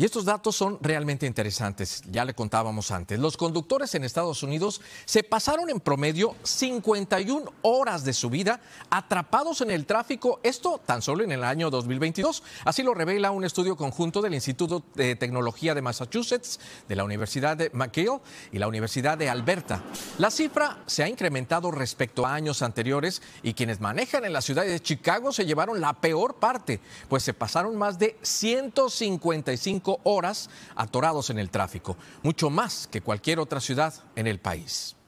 Y estos datos son realmente interesantes, ya le contábamos antes. Los conductores en Estados Unidos se pasaron en promedio 51 horas de su vida atrapados en el tráfico, esto tan solo en el año 2022. Así lo revela un estudio conjunto del Instituto de Tecnología de Massachusetts, de la Universidad de McGill y la Universidad de Alberta. La cifra se ha incrementado respecto a años anteriores y quienes manejan en la ciudad de Chicago se llevaron la peor parte, pues se pasaron más de 155 horas atorados en el tráfico, mucho más que cualquier otra ciudad en el país.